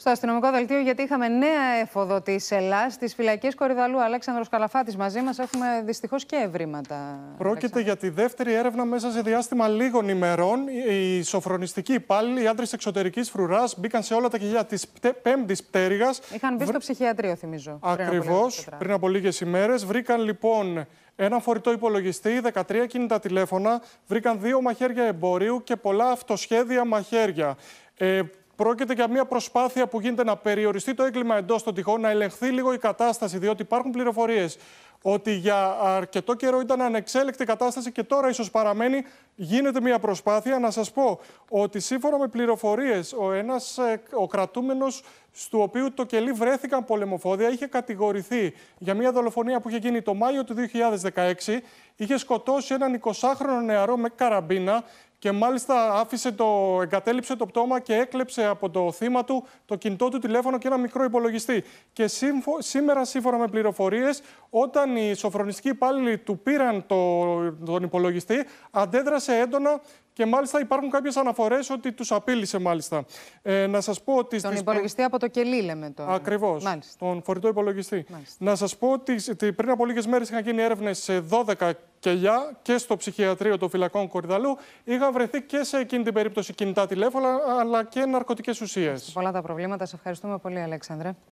Στο αστυνομικό δελτίο, γιατί είχαμε νέα έφοδο της Ελλάδα στις φυλακές Κορυδαλού. Αλέξανδρος Καλαφάτης μαζί μας. Έχουμε δυστυχώς και ευρήματα. Πρόκειται Αλέξανδρο. για τη δεύτερη έρευνα μέσα σε διάστημα λίγων ημερών. Οι σοφρονιστικοί υπάλληλοι, οι άντρες εξωτερικής φρουράς, μπήκαν σε όλα τα κοιλιά της πέμπτης πτέρυγας. Είχαν μπει στο ψυχιατρίο, θυμίζω. Ακριβώ, πριν από λίγες ημέρες. Βρήκαν λοιπόν ένα φορητό υπολογιστή, 13 κινητά τηλέφωνα, βρήκαν δύο μαχαίρια εμπορίου και πολλά αυτοσχέδια μαχαίρια. Ε, Πρόκειται για μια προσπάθεια που γίνεται να περιοριστεί το έγκλημα εντός των τυχών, να ελεγχθεί λίγο η κατάσταση, διότι υπάρχουν πληροφορίες ότι για αρκετό καιρό ήταν ανεξέλεκτη κατάσταση και τώρα ίσως παραμένει. Γίνεται μια προσπάθεια. Να σας πω ότι σύμφωνα με πληροφορίες, ο ένας ε, ο κρατούμενος, του οποίου το κελί βρέθηκαν πολεμοφόδια, είχε κατηγορηθεί για μια δολοφονία που είχε γίνει το Μάιο του 2016. Είχε σκοτώσει έναν 20χρονο νεαρό με καραμπίνα και μάλιστα άφησε το, εγκατέλειψε το πτώμα και έκλεψε από το θύμα του το κινητό του τηλέφωνο και ένα μικρό υπολογιστή. Και σύμφω, σήμερα, σύμφωνα με πληροφορίες, όταν οι σοφρονιστικοί υπάλληλοι του πήραν τον υπολογιστή, αντέδρασε έντονα και μάλιστα υπάρχουν κάποιες αναφορές ότι τους απείλησε μάλιστα. Ε, να σας πω ότι. Τον υπολογιστή από το κελί, λέμε τώρα. Ακριβώ. Τον φορητό υπολογιστή. Μάλιστα. Να σας πω ότι πριν από λίγες μέρες είχαν γίνει έρευνες σε 12 και για, και στο ψυχιατρίο των φυλακών Κορυδαλού είχα βρεθεί και σε εκείνη την περίπτωση κινητά τηλέφωνα αλλά και ναρκωτικές ουσίες. Πολλά τα προβλήματα. Σε ευχαριστούμε πολύ, Αλέξανδρε.